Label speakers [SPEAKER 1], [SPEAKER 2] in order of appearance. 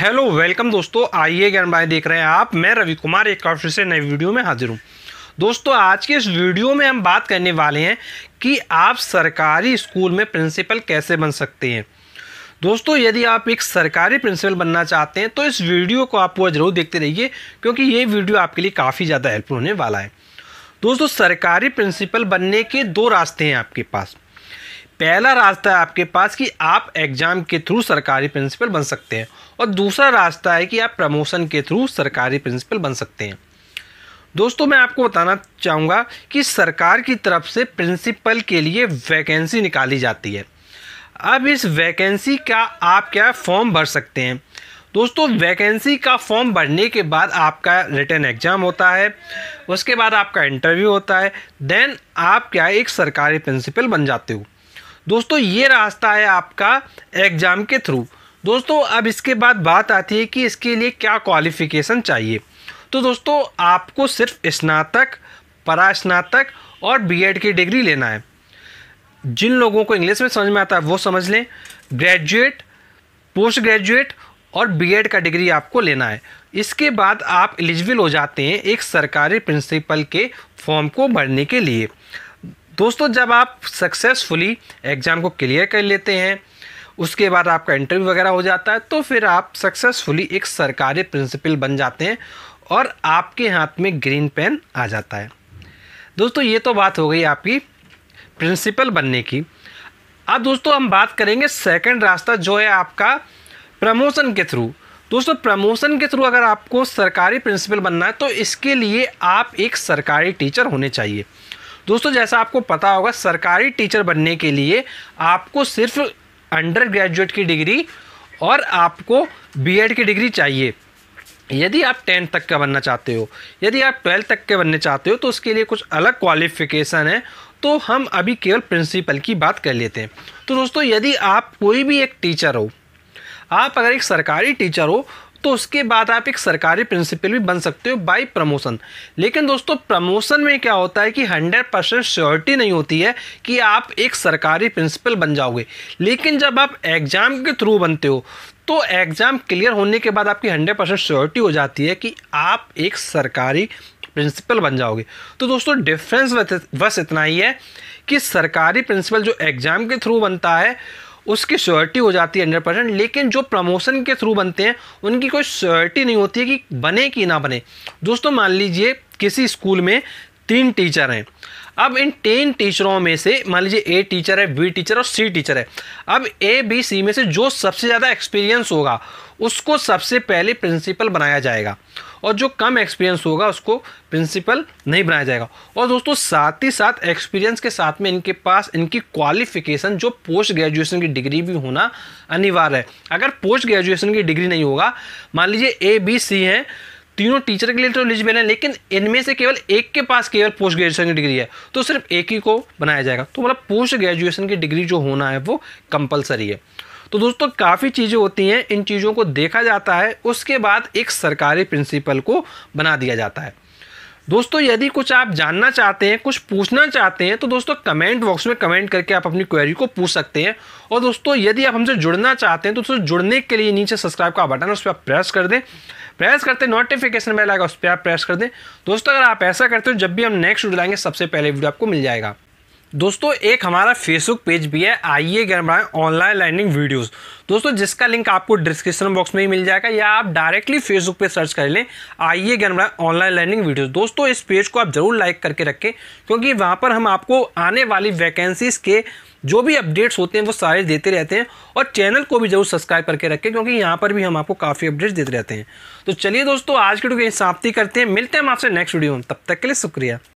[SPEAKER 1] hello welcome दोस्तों आइए ज्ञान भाई देख रहे हैं आप मैं रवि कुमार एक और फिर से नए वीडियो में हाजिर हूँ दोस्तों आज के इस वीडियो में हम बात करने वाले हैं कि आप सरकारी स्कूल में प्रिंसिपल कैसे बन सकते हैं दोस्तों यदि आप एक सरकारी प्रिंसिपल बनना चाहते हैं तो इस वीडियो को आप पूरा ज़रूर देखते रहिए क्योंकि ये वीडियो आपके लिए काफ़ी ज़्यादा हेल्पफुल होने वाला है दोस्तों सरकारी प्रिंसिपल बनने के दो रास्ते हैं आपके पास पहला रास्ता है आपके पास कि आप एग्ज़ाम के थ्रू सरकारी प्रिंसिपल बन सकते हैं और दूसरा रास्ता है कि आप प्रमोशन के थ्रू सरकारी प्रिंसिपल बन सकते हैं दोस्तों मैं आपको बताना चाहूँगा कि सरकार की तरफ से प्रिंसिपल के लिए वैकेंसी निकाली जाती है अब इस वैकेंसी का आप क्या फॉर्म भर सकते हैं दोस्तों वैकेंसी का फॉर्म भरने के बाद आपका रिटर्न एग्ज़ाम होता है उसके बाद आपका इंटरव्यू होता है देन आप क्या एक सरकारी प्रिंसिपल बन जाते हो दोस्तों ये रास्ता है आपका एग्ज़ाम के थ्रू दोस्तों अब इसके बाद बात आती है कि इसके लिए क्या क्वालिफ़िकेशन चाहिए तो दोस्तों आपको सिर्फ स्नातक परास्नातक और बीएड की डिग्री लेना है जिन लोगों को इंग्लिश में समझ में आता है वो समझ लें ग्रेजुएट पोस्ट ग्रेजुएट और बीएड का डिग्री आपको लेना है इसके बाद आप एलिजिबल हो जाते हैं एक सरकारी प्रिंसिपल के फॉर्म को भरने के लिए दोस्तों जब आप सक्सेसफुली एग्ज़ाम को क्लियर कर लेते हैं उसके बाद आपका इंटरव्यू वगैरह हो जाता है तो फिर आप सक्सेसफुली एक सरकारी प्रिंसिपल बन जाते हैं और आपके हाथ में ग्रीन पेन आ जाता है दोस्तों ये तो बात हो गई आपकी प्रिंसिपल बनने की अब दोस्तों हम बात करेंगे सेकंड रास्ता जो है आपका प्रमोशन के थ्रू दोस्तों प्रमोशन के थ्रू अगर आपको सरकारी प्रिंसिपल बनना है तो इसके लिए आप एक सरकारी टीचर होने चाहिए दोस्तों जैसा आपको पता होगा सरकारी टीचर बनने के लिए आपको सिर्फ अंडर ग्रेजुएट की डिग्री और आपको बीएड की डिग्री चाहिए यदि आप टेंथ तक का बनना चाहते हो यदि आप ट्वेल्थ तक के बनने चाहते हो तो उसके लिए कुछ अलग क्वालिफिकेशन है तो हम अभी केवल प्रिंसिपल की बात कर लेते हैं तो दोस्तों यदि आप कोई भी एक टीचर हो आप अगर एक सरकारी टीचर हो तो उसके बाद आप एक सरकारी प्रिंसिपल भी बन सकते हो बाय प्रमोशन लेकिन दोस्तों प्रमोशन में क्या होता है कि हंड्रेड परसेंट श्योरिटी नहीं होती है कि आप एक सरकारी प्रिंसिपल बन जाओगे लेकिन जब आप एग्ज़ाम के थ्रू बनते हो तो एग्ज़ाम क्लियर होने के बाद आपकी हंड्रेड परसेंट श्योरिटी हो जाती है कि आप एक सरकारी प्रिंसिपल बन जाओगे तो दोस्तों डिफरेंस बस इतना ही है कि सरकारी प्रिंसिपल जो एग्ज़ाम के थ्रू बनता है उसकी श्योरिटी हो जाती है हंड्रेड परसेंट लेकिन जो प्रमोशन के थ्रू बनते हैं उनकी कोई श्योरिटी नहीं होती है कि बने कि ना बने दोस्तों मान लीजिए किसी स्कूल में तीन टीचर हैं अब इन टेन टीचरों में से मान लीजिए ए टीचर है बी टीचर और सी टीचर है अब ए बी सी में से जो सबसे ज़्यादा एक्सपीरियंस होगा उसको सबसे पहले प्रिंसिपल बनाया जाएगा और जो कम एक्सपीरियंस होगा उसको प्रिंसिपल नहीं बनाया जाएगा और दोस्तों साथ ही साथ एक्सपीरियंस के साथ में इनके पास इनकी क्वालिफिकेशन जो पोस्ट ग्रेजुएशन की डिग्री भी होना अनिवार्य है अगर पोस्ट ग्रेजुएशन की डिग्री नहीं होगा मान लीजिए ए बी सी हैं तीनों टीचर के लिए तो एलिजिबल है लेकिन इनमें से केवल एक के पास केवल पोस्ट ग्रेजुएशन की डिग्री है तो सिर्फ एक ही को बनाया जाएगा तो मतलब पोस्ट ग्रेजुएशन की डिग्री जो होना है वो कंपलसरी है तो दोस्तों काफ़ी चीज़ें होती हैं इन चीज़ों को देखा जाता है उसके बाद एक सरकारी प्रिंसिपल को बना दिया जाता है दोस्तों यदि कुछ आप जानना चाहते हैं कुछ पूछना चाहते हैं तो दोस्तों कमेंट बॉक्स में कमेंट करके आप अपनी क्वेरी को पूछ सकते हैं और दोस्तों यदि आप हमसे जुड़ना चाहते हैं तो दोस्तों जुड़ने के लिए नीचे सब्सक्राइब का बटन उस पर आप प्रेस कर दें प्रेस करते नोटिफिकेशन बेल आएगा उस पर आप प्रेस कर दें दोस्तों अगर आप ऐसा करते हो जब भी हम नेक्स्ट वीडियो लाएंगे सबसे पहले वीडियो आपको मिल जाएगा दोस्तों एक हमारा फेसबुक पेज भी है आइए गरमाएं ऑनलाइन लर्निंग वीडियोस दोस्तों जिसका लिंक आपको डिस्क्रिप्शन बॉक्स में ही मिल जाएगा या आप डायरेक्टली फेसबुक पे सर्च कर लें आइए गरमाएं ऑनलाइन लर्निंग वीडियोस दोस्तों इस पेज को आप जरूर लाइक करके रखें क्योंकि वहां पर हम आपको आने वाली वैकेंसीज़ के जो भी अपडेट्स होते हैं वो सारे देते रहते हैं और चैनल को भी जरूर सब्सक्राइब करके रखें क्योंकि यहाँ पर भी हम आपको काफ़ी अपडेट्स देते रहते हैं तो चलिए दोस्तों आज की वीडियो समाप्ति करते हैं मिलते हैं हम आपसे नेक्स्ट वीडियो में तब तक के लिए शुक्रिया